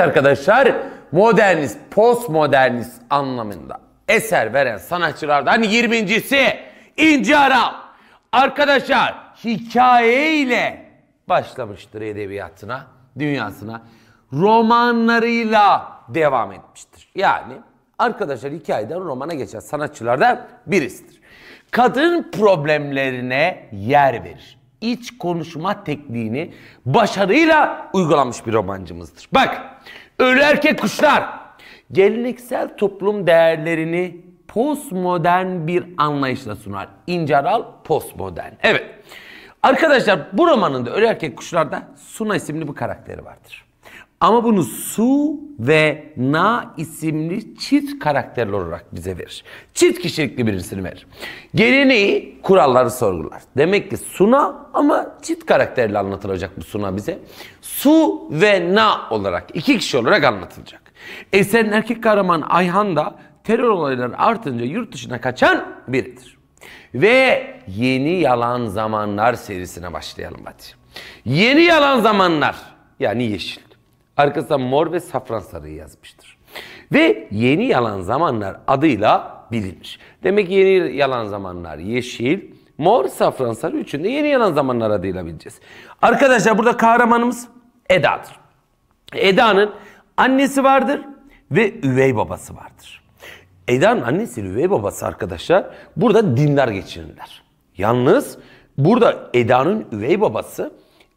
arkadaşlar modernist, postmodernist anlamında eser veren sanatçılardan 20.si İnci Aral. Arkadaşlar hikayeyle başlamıştır edebiyatına, dünyasına. Romanlarıyla devam etmiştir. Yani arkadaşlar hikayeden romana geçen sanatçılardan birisidir. Kadın problemlerine yer verir. İç konuşma tekniğini başarıyla uygulamış bir romancımızdır. Bak Ölü erkek kuşlar. Geleneksel toplum değerlerini postmodern bir anlayışla sunar. İncaral postmodern. Evet. Arkadaşlar bu romanında Ölü Erkek Kuşlar'da Suna isimli bir karakteri vardır. Ama bunu su ve na isimli çift karakterli olarak bize verir. Çift kişilikli birisini verir. Geleneği kuralları sorgular. Demek ki suna ama çift karakterli anlatılacak bu suna bize. Su ve na olarak iki kişi olarak anlatılacak. Eser'in erkek kahramanı Ayhan da terör olayları artınca yurt dışına kaçan biridir. Ve Yeni Yalan Zamanlar serisine başlayalım hadi. Yeni Yalan Zamanlar yani yeşil. Arkasında mor ve safran sarıyı yazmıştır. Ve yeni yalan zamanlar adıyla bilinir. Demek ki yeni yalan zamanlar yeşil, mor, safran sarı üçünde yeni yalan zamanlar adıyla bileceğiz. Arkadaşlar burada kahramanımız Eda'dır. Eda'nın annesi vardır ve üvey babası vardır. Eda'nın annesi üvey babası arkadaşlar burada dinler geçirirler. Yalnız burada Eda'nın üvey babası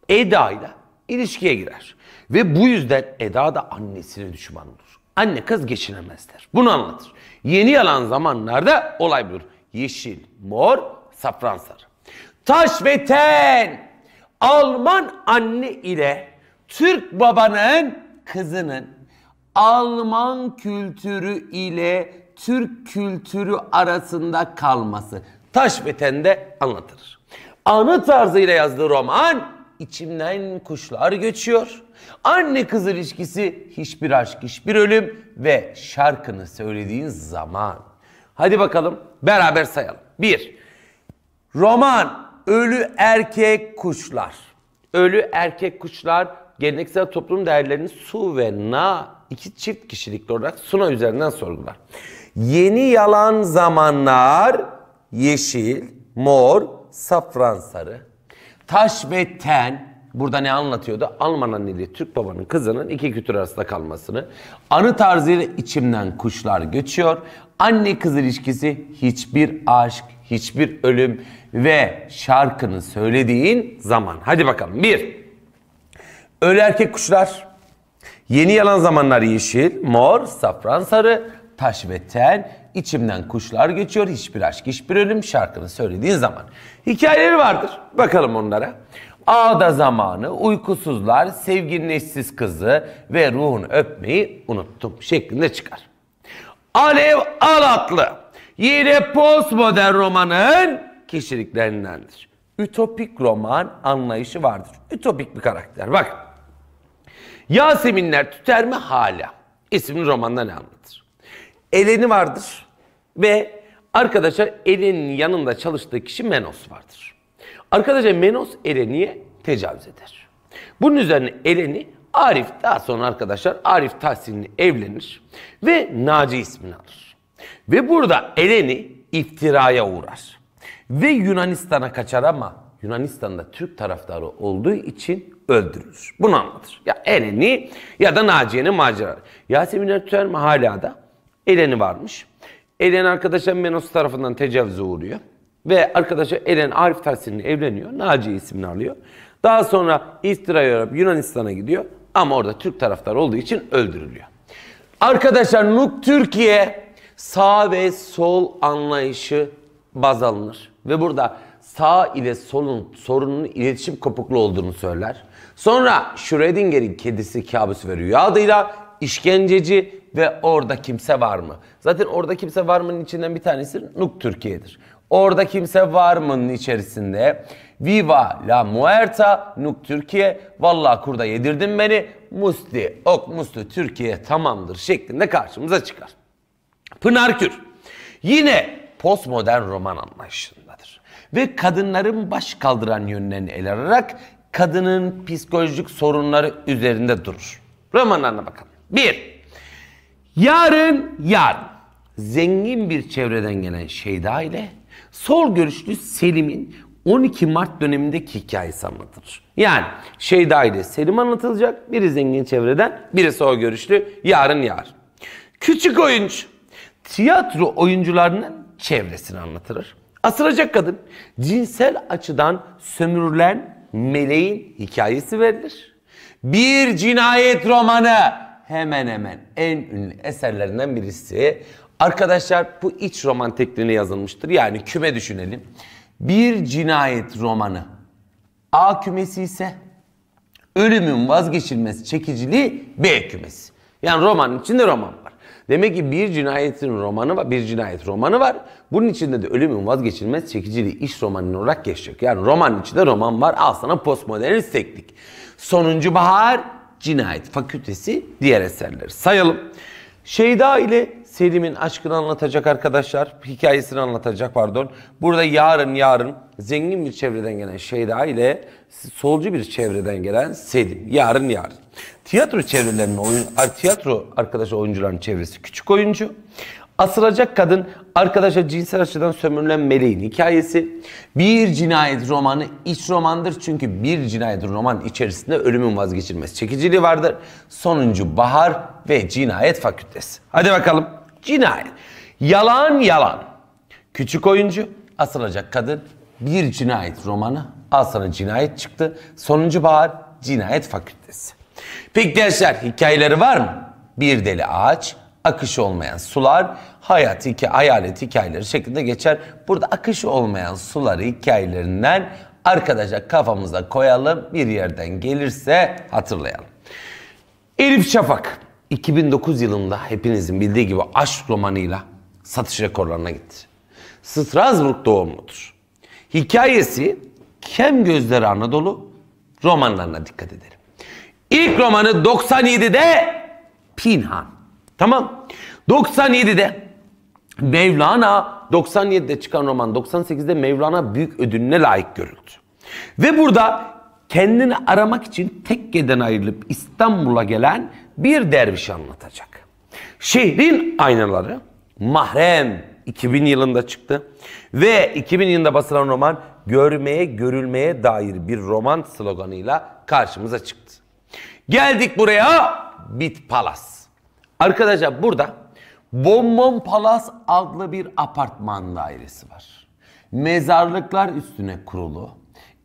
Eda ile ilişkiye girer. Ve bu yüzden Eda da annesine düşman olur. Anne kız geçinemezler. Bunu anlatır. Yeni yalan zamanlarda olay budur. Yeşil, mor, safran sarı. Taş ve ten. Alman anne ile Türk babanın kızının Alman kültürü ile Türk kültürü arasında kalması. Taş ve tende anlatılır. Anı tarzıyla yazdığı roman içimden kuşlar göçüyor. Anne kız ilişkisi hiçbir aşk, hiçbir ölüm ve şarkını söylediğin zaman. Hadi bakalım beraber sayalım. Bir, roman ölü erkek kuşlar. Ölü erkek kuşlar geleneksel toplum değerlerini su ve na iki çift kişilikli olarak suna üzerinden sorgular. Yeni yalan zamanlar yeşil, mor, safran sarı. Taş ve ten Burada ne anlatıyordu? Alman anneli Türk babanın kızının iki kültür arasında kalmasını. Anı tarzıyla içimden kuşlar göçüyor. Anne kız ilişkisi hiçbir aşk, hiçbir ölüm ve şarkını söylediğin zaman. Hadi bakalım. Bir. Ölü erkek kuşlar. Yeni yalan zamanlar yeşil, mor, safran sarı, taş ve ten. İçimden kuşlar geçiyor. Hiçbir aşk, hiçbir ölüm şarkını söylediğin zaman. Hikayeleri vardır. Bakalım onlara. Ağda zamanı, uykusuzlar, sevginin eşsiz kızı ve ruhunu öpmeyi unuttum şeklinde çıkar. Alev Alatlı yine postmodern romanın kişiliklerindendir. Ütopik roman anlayışı vardır. Ütopik bir karakter. Bak. Yaseminler tüter mi hala? İsimli romandan anlatır. Eleni vardır ve arkadaşlar Eleni'nin yanında çalıştığı kişi Menos vardır. Arkadaşlar Menos eleniye tecavüz eder. Bunun üzerine eleni Arif daha sonra arkadaşlar Arif Tahsin'le evlenir ve Naci ismini alır. Ve burada eleni iftiraya uğrar. Ve Yunanistan'a kaçar ama Yunanistan'da Türk taraftarı olduğu için öldürülür. Bunu anlatır. Ya eleni ya da Naciye'nin macerası. Yasemin Ertuğrul hala da eleni varmış. Eren arkadaşlar Menos tarafından tecavüze uğruyor. Ve arkadaşı Eren Arif Tersin'le evleniyor. Naci ismini alıyor. Daha sonra iftira Yunanistan'a gidiyor. Ama orada Türk taraftarı olduğu için öldürülüyor. Arkadaşlar Nuk Türkiye sağ ve sol anlayışı baz alınır. Ve burada sağ ile solun sorunun iletişim kopuklu olduğunu söyler. Sonra Schrödinger'in kedisi kabus ve rüya adıyla işkenceci ve orada kimse var mı? Zaten orada kimse var mı'nın içinden bir tanesi Nuk Türkiye'dir. Orada kimse var mı'nın içerisinde. Viva la muerta nuk Türkiye. Valla kurda yedirdin beni. Musti ok musti Türkiye tamamdır şeklinde karşımıza çıkar. Pınar Kür, yine postmodern roman anlayışındadır. Ve kadınların baş kaldıran yönlerini ele alarak kadının psikolojik sorunları üzerinde durur. Romanlarına bakalım. Bir, yarın yarın zengin bir çevreden gelen Şeyda ile Sol görüşlü Selim'in 12 Mart dönemindeki hikayesi anlatılır. Yani Şeyda ile Selim anlatılacak. Biri zengin çevreden, biri sol görüşlü. Yarın yar. Küçük oyuncu. Tiyatro oyuncularının çevresini anlatılır. Asılacak kadın cinsel açıdan sömürülen meleğin hikayesi verilir. Bir cinayet romanı hemen hemen en ünlü eserlerinden birisi Arkadaşlar bu iç roman tekniğine yazılmıştır. Yani küme düşünelim. Bir cinayet romanı A kümesi ise ölümün vazgeçilmez çekiciliği B kümesi. Yani romanın içinde roman var. Demek ki bir cinayetin romanı var, bir cinayet romanı var. Bunun içinde de ölümün vazgeçilmez çekiciliği iş romanının olarak geçecek. Yani romanın içinde roman var. Al sana postmodernist teknik. Sonuncu Bahar, Cinayet Fakültesi, diğer eserleri sayalım. Şeyda ile Selim'in aşkını anlatacak arkadaşlar. Hikayesini anlatacak pardon. Burada yarın yarın zengin bir çevreden gelen Şeyda ile solcu bir çevreden gelen Selim. Yarın yarın. Tiyatro çevrelerinin oyun, tiyatro arkadaşı oyuncuların çevresi küçük oyuncu. Asılacak kadın arkadaşa cinsel açıdan sömürülen meleğin hikayesi. Bir cinayet romanı iç romandır çünkü bir cinayet roman içerisinde ölümün vazgeçilmez çekiciliği vardır. Sonuncu bahar ve cinayet fakültesi. Hadi bakalım. Cinayet. Yalan yalan. Küçük oyuncu, asılacak kadın, bir cinayet romanı, al sana cinayet çıktı. Sonuncu bahar, cinayet fakültesi. Peki gençler hikayeleri var mı? Bir deli ağaç, akış olmayan sular, hayat, iki, hayalet hikayeleri şeklinde geçer. Burada akış olmayan suları hikayelerinden arkadaşlar kafamıza koyalım. Bir yerden gelirse hatırlayalım. Elif Şafak 2009 yılında hepinizin bildiği gibi aşk romanıyla satış rekorlarına gitti. Strasbourg doğumludur. Hikayesi Kem Gözleri Anadolu romanlarına dikkat edelim. İlk romanı 97'de Pinhan. Tamam. 97'de Mevlana 97'de çıkan roman 98'de Mevlana büyük ödülüne layık görüldü. Ve burada kendini aramak için tekke'den ayrılıp İstanbul'a gelen bir derviş anlatacak. Şehrin aynaları mahrem 2000 yılında çıktı. Ve 2000 yılında basılan roman görmeye görülmeye dair bir roman sloganıyla karşımıza çıktı. Geldik buraya Bit Palas. Arkadaşlar burada Bonbon Palas adlı bir apartman dairesi var. Mezarlıklar üstüne kurulu.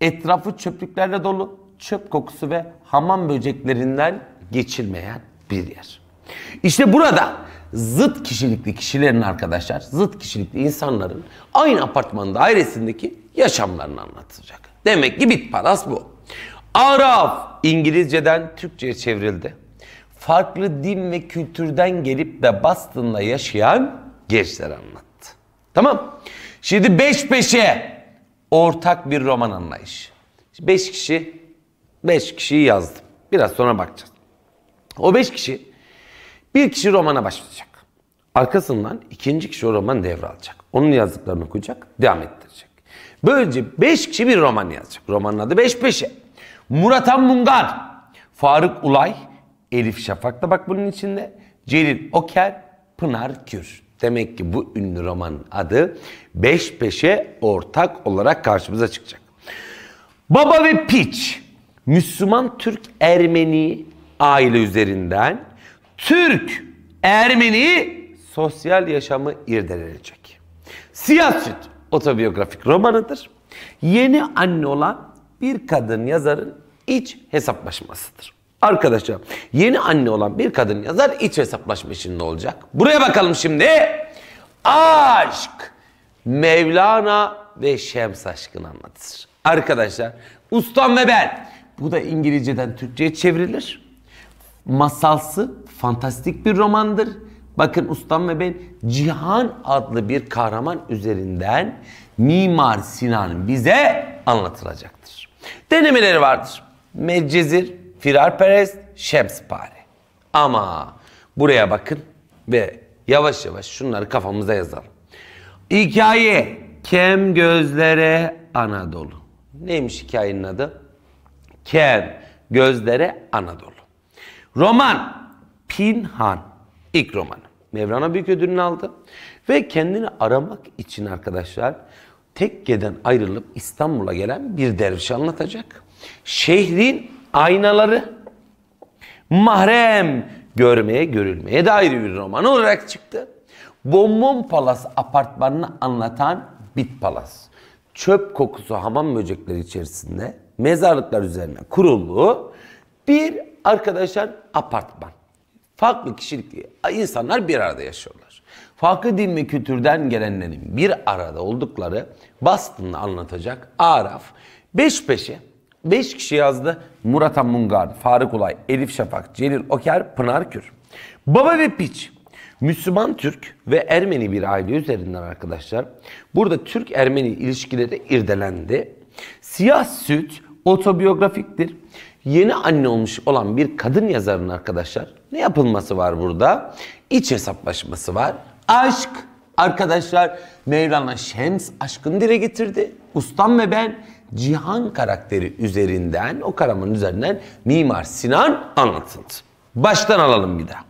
Etrafı çöplüklerle dolu. Çöp kokusu ve hamam böceklerinden geçilmeyen bir yer. İşte burada zıt kişilikli kişilerin arkadaşlar, zıt kişilikli insanların aynı apartman dairesindeki yaşamlarını anlatacak. Demek ki bit paras bu. Araf İngilizceden Türkçe'ye çevrildi. Farklı din ve kültürden gelip de Boston'da yaşayan gençler anlattı. Tamam. Şimdi beş beşe ortak bir roman anlayışı. Beş kişi, beş kişiyi yazdım. Biraz sonra bakacağız. O beş kişi bir kişi romana başlayacak. Arkasından ikinci kişi o romanı devralacak. Onun yazdıklarını okuyacak, devam ettirecek. Böylece beş kişi bir roman yazacak. Romanın adı Beş Beşe. Murat Mungar, Faruk Ulay, Elif Şafak da bak bunun içinde. Celil Oker, Pınar Kür. Demek ki bu ünlü romanın adı Beş Beşe ortak olarak karşımıza çıkacak. Baba ve Piç, Müslüman Türk Ermeni aile üzerinden Türk Ermeni sosyal yaşamı irdelenecek. Siyaset otobiyografik romanıdır. Yeni anne olan bir kadın yazarın iç hesaplaşmasıdır. Arkadaşlar yeni anne olan bir kadın yazar iç hesaplaşma içinde olacak. Buraya bakalım şimdi. Aşk Mevlana ve Şems aşkını anlatır. Arkadaşlar ustam ve ben bu da İngilizceden Türkçe'ye çevrilir masalsı fantastik bir romandır. Bakın ustam ve ben Cihan adlı bir kahraman üzerinden Mimar Sinan bize anlatılacaktır. Denemeleri vardır. Medcezir, Firarperest, Şemspare. Ama buraya bakın ve yavaş yavaş şunları kafamıza yazalım. Hikaye Kem Gözlere Anadolu. Neymiş hikayenin adı? Kem Gözlere Anadolu. Roman Pinhan ilk romanı. Mevlana büyük ödülünü aldı. Ve kendini aramak için arkadaşlar tekkeden ayrılıp İstanbul'a gelen bir derviş anlatacak. Şehrin aynaları mahrem görmeye görülmeye dair bir roman olarak çıktı. Bonbon Palas apartmanını anlatan Bit Palas. Çöp kokusu hamam böcekleri içerisinde mezarlıklar üzerine kurulduğu bir arkadaşlar apartman. Farklı kişilikli insanlar bir arada yaşıyorlar. Farklı din ve kültürden gelenlerin bir arada oldukları Boston'ı anlatacak Araf beş peşe beş kişi yazdı. Murat Amungar, Faruk Ulay, Elif Şafak, Celil Oker, Pınar Kür. Baba ve Piç Müslüman Türk ve Ermeni bir aile üzerinden arkadaşlar. Burada Türk-Ermeni ilişkileri irdelendi. Siyah süt otobiyografiktir. Yeni anne olmuş olan bir kadın yazarın arkadaşlar ne yapılması var burada? İç hesaplaşması var. Aşk arkadaşlar Mevlana Şems aşkını dile getirdi. Ustam ve ben Cihan karakteri üzerinden o karamanın üzerinden Mimar Sinan anlatıldı. Baştan alalım bir daha.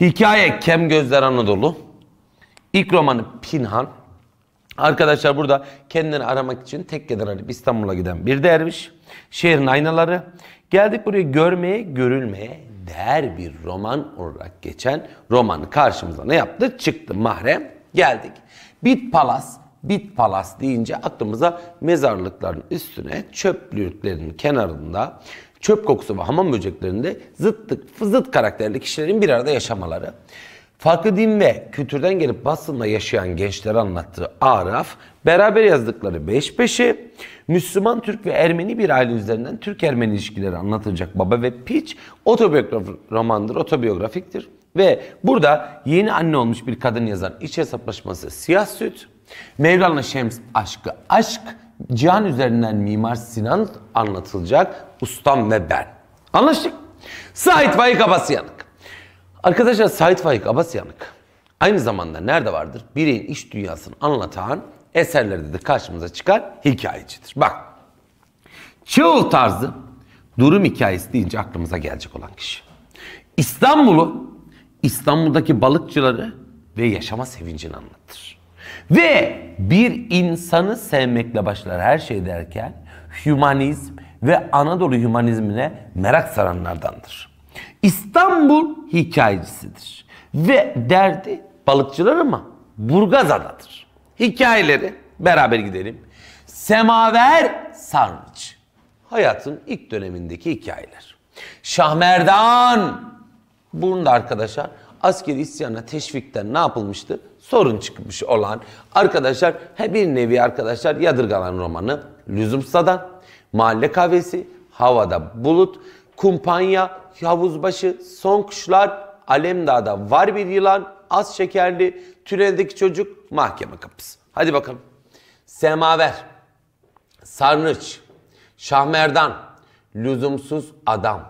Hikaye Kem Gözler Anadolu. İlk romanı Pinhan. Arkadaşlar burada kendini aramak için tekkeden arayıp İstanbul'a giden bir derviş. Şehrin aynaları. Geldik buraya görmeye, görülmeye değer bir roman olarak geçen romanı karşımıza ne yaptı? Çıktı mahrem. Geldik. Bit Palas, Bit Palas deyince aklımıza mezarlıkların üstüne çöplüklerin kenarında çöp kokusu ve hamam böceklerinde zıttık, zıt karakterli kişilerin bir arada yaşamaları. Farklı din ve kültürden gelip Boston'da yaşayan gençlere anlattığı Araf, beraber yazdıkları Beş beşi Müslüman Türk ve Ermeni bir aile üzerinden Türk-Ermeni ilişkileri anlatılacak Baba ve Piç otobiyograf romandır, otobiyografiktir. Ve burada yeni anne olmuş bir kadın yazan iç hesaplaşması Siyah Süt, Mevlana Şems Aşkı Aşk, Cihan üzerinden Mimar Sinan anlatılacak Ustam ve Ben. Anlaştık. Sait Faik Abasyan. Arkadaşlar Sait Faik Abasyanık aynı zamanda nerede vardır? Bireyin iş dünyasını anlatan eserlerde de karşımıza çıkan hikayecidir. Bak Çığıl tarzı durum hikayesi deyince aklımıza gelecek olan kişi. İstanbul'u, İstanbul'daki balıkçıları ve yaşama sevincini anlatır. Ve bir insanı sevmekle başlar her şey derken hümanizm ve Anadolu hümanizmine merak saranlardandır. İstanbul hikayecisidir. Ve derdi balıkçılar ama Burgaz Adadır. Hikayeleri beraber gidelim. Semaver Sarnıç. Hayatın ilk dönemindeki hikayeler. Şahmerdan. Bunun da arkadaşlar askeri isyana teşvikten ne yapılmıştı? Sorun çıkmış olan arkadaşlar he bir nevi arkadaşlar yadırgalan romanı Lüzumsa'dan, Mahalle Kahvesi, Havada Bulut, Kumpanya, Havuzbaşı, son kuşlar, Alemdağ'da var bir yılan, az şekerli, tüneldeki çocuk, mahkeme kapısı. Hadi bakalım. Semaver, Sarnıç, Şahmerdan, Lüzumsuz Adam,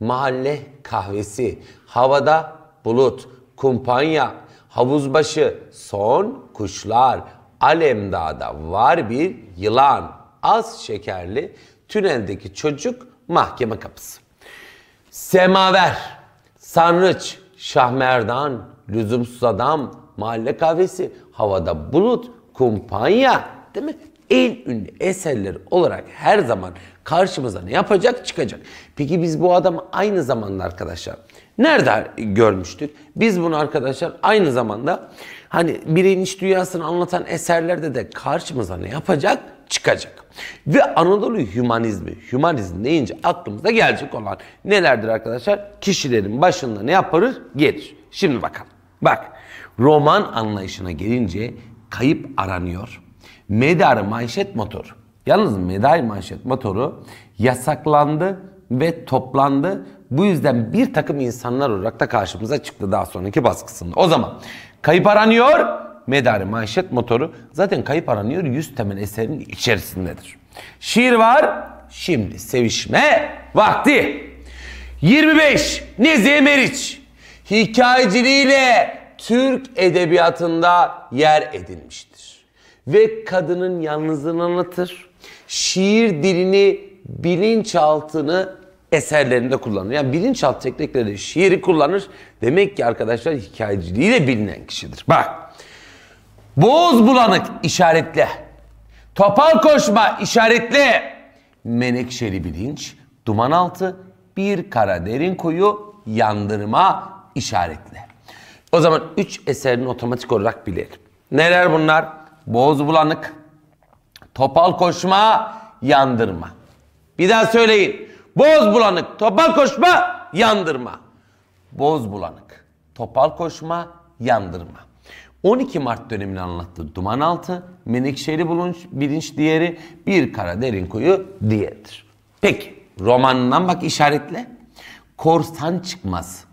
Mahalle Kahvesi, Havada Bulut, Kumpanya, Havuzbaşı, Son Kuşlar, Alemdağ'da var bir yılan, az şekerli, tüneldeki çocuk, mahkeme kapısı. Semaver, Sarnıç, Şahmerdan, Lüzumsuz Adam, Mahalle Kahvesi, Havada Bulut, Kumpanya değil mi? En ünlü eserleri olarak her zaman karşımıza ne yapacak? Çıkacak. Peki biz bu adamı aynı zamanda arkadaşlar nerede görmüştük? Biz bunu arkadaşlar aynı zamanda hani bireyin iç dünyasını anlatan eserlerde de karşımıza ne yapacak? çıkacak. Ve Anadolu hümanizmi, hümanizm deyince aklımıza gelecek olan nelerdir arkadaşlar? Kişilerin başında ne yaparız? Gelir. Şimdi bakalım. Bak, roman anlayışına gelince kayıp aranıyor. Medar manşet motoru. Yalnız medar manşet motoru yasaklandı ve toplandı. Bu yüzden bir takım insanlar olarak da karşımıza çıktı daha sonraki baskısında. O zaman kayıp aranıyor, medarı manşet motoru zaten kayıp aranıyor Yüz temel eserin içerisindedir. Şiir var, şimdi sevişme vakti. 25 Nezihe Meriç hikayeciliğiyle Türk edebiyatında yer edinmiştir. Ve kadının yalnızlığını anlatır. Şiir dilini, bilinçaltını eserlerinde kullanır. Yani bilinçaltı teknikleri şiiri kullanır. Demek ki arkadaşlar hikayeciliğiyle bilinen kişidir. Bak Boğaz bulanık işaretle. Topal koşma işaretle. Menekşeli bilinç, duman altı, bir kara derin kuyu, yandırma işaretle. O zaman üç eserini otomatik olarak bilelim. Neler bunlar? Boğaz bulanık, topal koşma, yandırma. Bir daha söyleyin. Boz bulanık, topal koşma, yandırma. Boz bulanık, topal koşma, yandırma. 12 Mart dönemini anlattı. Dumanaltı, Menekşeli bulunç, bilinç diğeri, bir kara derin kuyu diğeridir. Peki romanından bak işaretle. Korsan çıkmaz.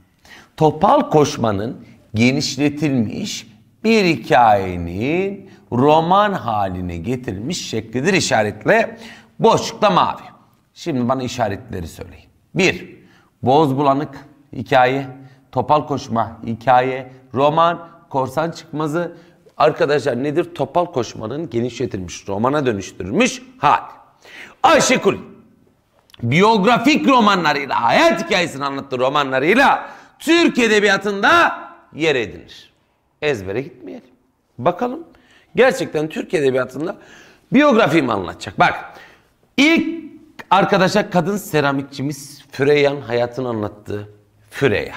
Topal koşmanın genişletilmiş bir hikayenin roman haline getirilmiş şeklidir işaretle. Boşlukta mavi. Şimdi bana işaretleri söyleyin. Bir Boz bulanık hikaye, topal koşma hikaye, roman Korsan Çıkmaz'ı arkadaşlar nedir? Topal koşmanın genişletilmiş romana dönüştürülmüş hal. Aşıkul biyografik romanlarıyla, hayat hikayesini anlattığı romanlarıyla Türk edebiyatında yer edinir. Ezbere gitmeyelim. Bakalım gerçekten Türk edebiyatında biyografi mi anlatacak? Bak ilk arkadaşa kadın seramikçimiz Füreyan hayatını anlattı. Füreya.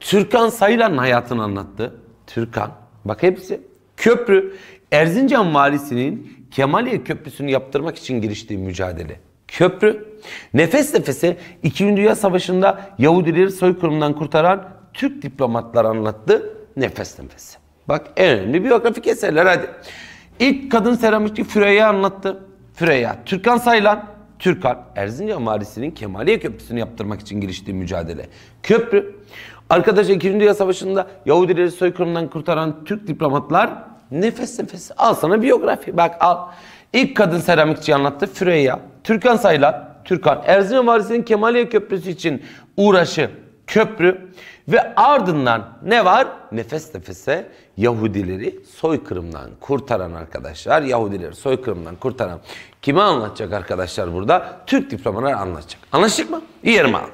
Türkan Sayılan'ın hayatını anlattı. Türkan. Bak hepsi. Köprü. Erzincan valisinin Kemaliye Köprüsü'nü yaptırmak için giriştiği mücadele. Köprü. Nefes nefese 2. Dünya Savaşı'nda Yahudileri soykırımdan kurtaran Türk diplomatlar anlattı. Nefes nefese. Bak en önemli biyografik eserler hadi. İlk kadın seramikçi Füreya anlattı. Füreya. Türkan Saylan. Türkan Erzincan valisinin Kemaliye Köprüsü'nü yaptırmak için giriştiği mücadele. Köprü Arkadaşlar 2. Dünya Savaşı'nda Yahudileri soykırımdan kurtaran Türk diplomatlar nefes nefes. Al sana biyografi. Bak al. İlk kadın seramikçi anlattı Füreyya. Türkan Saylan. Türkan. Erzincan Valisi'nin Kemaliye Köprüsü için uğraşı köprü ve ardından ne var? Nefes nefese Yahudileri soykırımdan kurtaran arkadaşlar, Yahudileri soykırımdan kurtaran kime anlatacak arkadaşlar burada? Türk diplomaları anlatacak. Anlaştık mı? Yerime aldı.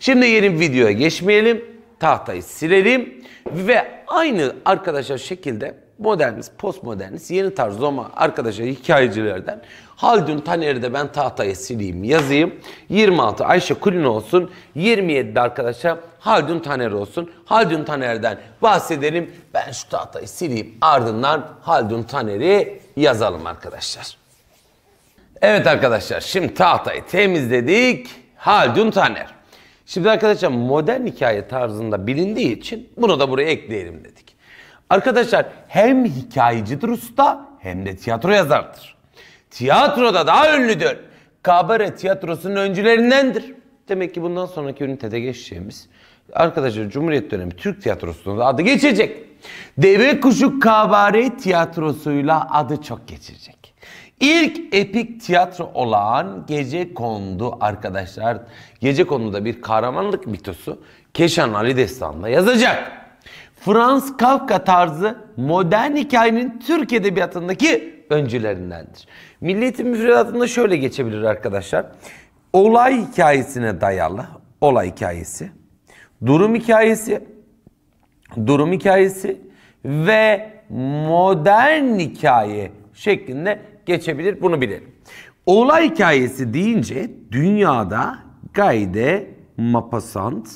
Şimdi yeni videoya geçmeyelim tahtayı silelim ve aynı arkadaşlar şekilde modernist, postmodernist, yeni tarz Roma arkadaşlar hikayecilerden Haldun Taner'i de ben tahtaya sileyim yazayım. 26 Ayşe Kulin olsun. 27 arkadaşlar Haldun Taner olsun. Haldun Taner'den bahsedelim. Ben şu tahtayı sileyim. Ardından Haldun Taner'i yazalım arkadaşlar. Evet arkadaşlar şimdi tahtayı temizledik. Haldun Taner. Şimdi arkadaşlar modern hikaye tarzında bilindiği için bunu da buraya ekleyelim dedik. Arkadaşlar hem hikayecidir usta hem de tiyatro yazardır. Tiyatroda daha ünlüdür. Kabare tiyatrosunun öncülerindendir. Demek ki bundan sonraki ünitede geçeceğimiz arkadaşlar Cumhuriyet dönemi Türk tiyatrosunun adı geçecek. Deve Kuşu Kabare tiyatrosuyla adı çok geçecek. İlk epik tiyatro olan Gece Kondu arkadaşlar. Gece Kondu'da bir kahramanlık mitosu Keşan Ali Destan'da yazacak. Frans Kafka tarzı modern hikayenin Türk edebiyatındaki öncülerindendir. Milliyetin müfredatında şöyle geçebilir arkadaşlar. Olay hikayesine dayalı, olay hikayesi, durum hikayesi, durum hikayesi ve modern hikaye şeklinde geçebilir bunu bilelim. Oğla hikayesi deyince dünyada Gayde Mapasant,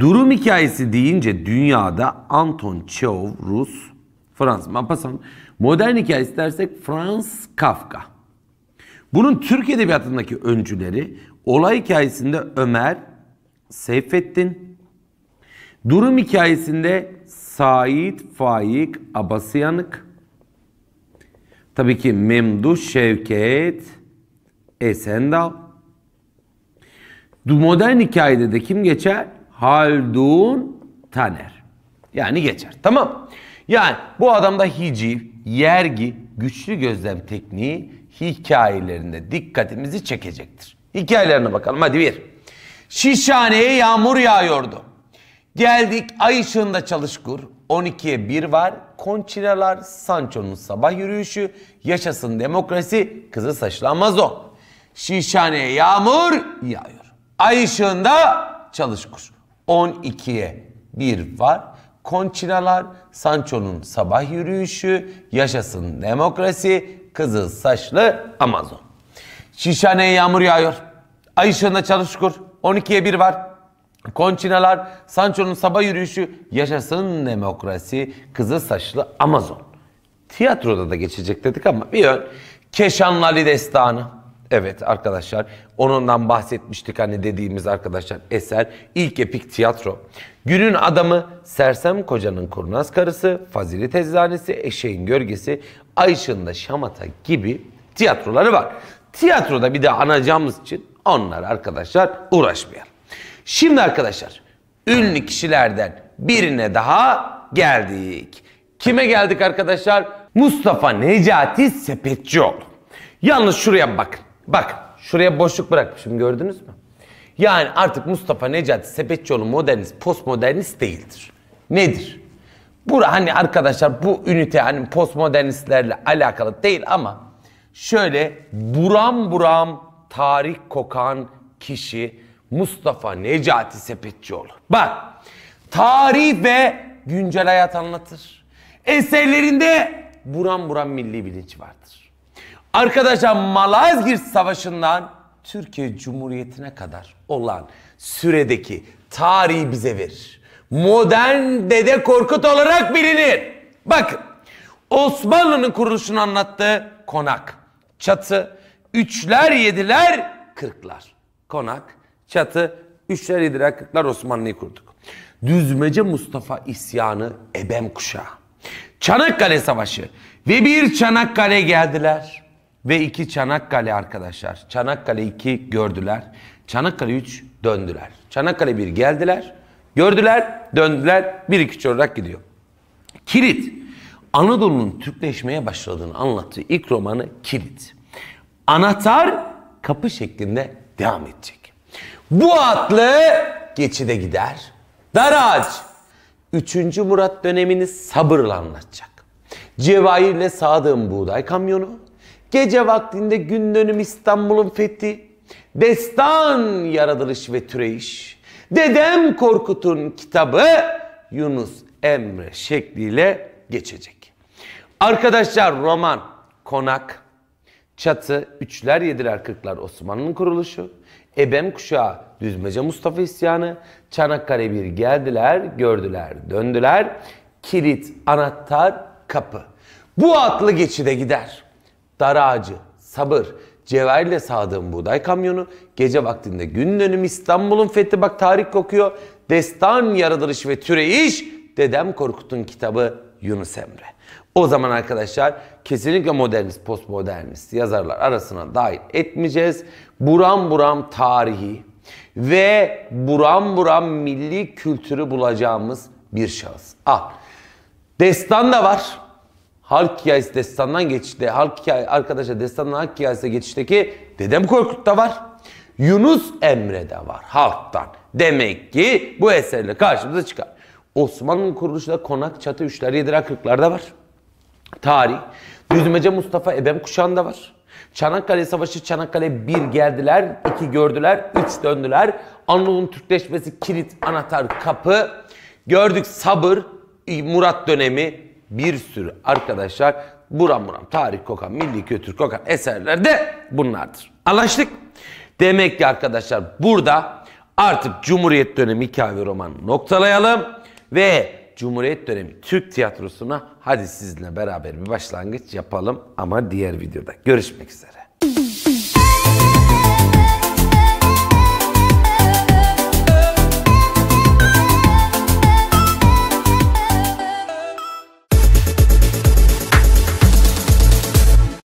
durum hikayesi deyince dünyada Anton Çehov Rus, Fransız Mapasant, modern hikayesi dersek Franz Kafka. Bunun Türk Edebiyatı'ndaki öncüleri olay hikayesinde Ömer Seyfettin, durum hikayesinde Said Faik Abasıyanık, Tabii ki Memduh Şevket Esendal. Modern hikayede de kim geçer? Haldun Taner. Yani geçer. Tamam. Yani bu adamda hiciv, yergi, güçlü gözlem tekniği hikayelerinde dikkatimizi çekecektir. Hikayelerine bakalım. Hadi bir. Şişhane'ye yağmur yağıyordu. Geldik ay ışığında çalışkur. 12'ye 1 var. Konçiralar, Sancho'nun sabah yürüyüşü, yaşasın demokrasi, kızı saçlı Amazon. Şişhaneye yağmur yağıyor. Ay ışığında çalışkur. 12'ye 1 var. Konçinalar, Sancho'nun sabah yürüyüşü, yaşasın demokrasi, kızı saçlı Amazon. Şişhaneye yağmur yağıyor. Ay ışığında çalışkur. 12'ye 1 var. Konçinalar, Sancho'nun sabah yürüyüşü, yaşasın demokrasi, kızı saçlı Amazon. Tiyatroda da geçecek dedik ama bir ön. Keşanlali Destanı. Evet arkadaşlar onundan bahsetmiştik hani dediğimiz arkadaşlar eser ilk epik tiyatro. Günün adamı Sersem Koca'nın kurnaz karısı, Fazili Tezdanesi, Eşeğin Gölgesi, da Şamata gibi tiyatroları var. Tiyatroda bir de anacağımız için onlar arkadaşlar uğraşmayalım. Şimdi arkadaşlar ünlü kişilerden birine daha geldik. Kime geldik arkadaşlar? Mustafa Necati Sepetçioğlu. Yalnız şuraya bakın. Bak şuraya boşluk bırakmışım gördünüz mü? Yani artık Mustafa Necati Sepetçioğlu modernist, postmodernist değildir. Nedir? Bu hani arkadaşlar bu ünite hani postmodernistlerle alakalı değil ama şöyle buram buram tarih kokan kişi Mustafa Necati Sepetçioğlu. Bak tarih ve güncel hayat anlatır. Eserlerinde buram buram milli bilinç vardır. Arkadaşlar Malazgirt Savaşı'ndan Türkiye Cumhuriyeti'ne kadar olan süredeki tarihi bize verir. Modern Dede Korkut olarak bilinir. Bakın Osmanlı'nın kuruluşunu anlattı konak, çatı, üçler, yediler, kırklar. Konak, Çatı üçler idrak kırklar Osmanlı'yı kurduk. Düzmece Mustafa isyanı ebem kuşağı. Çanakkale Savaşı ve bir Çanakkale geldiler ve iki Çanakkale arkadaşlar. Çanakkale 2 gördüler. Çanakkale 3 döndüler. Çanakkale 1 geldiler. Gördüler, döndüler. Bir iki çorak gidiyor. Kilit Anadolu'nun Türkleşmeye başladığını anlattığı ilk romanı Kilit. Anahtar kapı şeklinde devam edecek. Bu atlı geçide gider. Dar Üçüncü Murat dönemini sabırla anlatacak. Cevahirle sağdığım buğday kamyonu. Gece vaktinde gün dönüm İstanbul'un fethi. Destan yaratılış ve türeyiş. Dedem Korkut'un kitabı Yunus Emre şekliyle geçecek. Arkadaşlar roman, konak, çatı, üçler yediler kırklar Osmanlı'nın kuruluşu. Ebem kuşağı, Düzmece Mustafa isyanı, Çanakkale bir geldiler, gördüler, döndüler. Kilit, anahtar, kapı. Bu atlı geçide gider. Dar ağacı, sabır, cevherle sağdığım buğday kamyonu, gece vaktinde gün dönüm İstanbul'un fethi bak tarih kokuyor. Destan yaratılış ve türeyiş, Dedem Korkut'un kitabı Yunus Emre. O zaman arkadaşlar kesinlikle modernist, postmodernist yazarlar arasına dahil etmeyeceğiz. Buram buram tarihi ve buram buram milli kültürü bulacağımız bir şahıs. Ah, destan da var. Halk hikayesi destandan geçti. halk hikayesi, arkadaşlar destandan halk hikayesine geçişteki Dedem Korkut da var. Yunus Emre de var halktan. Demek ki bu eserle karşımıza çıkar. Osmanlı'nın kuruluşunda konak, çatı, üçler, yediler, 40'larda var. Tarih. Düzmece Mustafa Ebem kuşağında var. Çanakkale Savaşı Çanakkale bir geldiler, iki gördüler, üç döndüler. Anadolu'nun Türkleşmesi, kilit, anahtar, kapı. Gördük sabır, Murat dönemi bir sürü arkadaşlar buram buram tarih kokan, milli kültür kokan eserler de bunlardır. Anlaştık. Demek ki arkadaşlar burada artık Cumhuriyet dönemi hikaye romanı noktalayalım ve Cumhuriyet dönemi Türk tiyatrosuna hadi sizinle beraber bir başlangıç yapalım ama diğer videoda görüşmek üzere.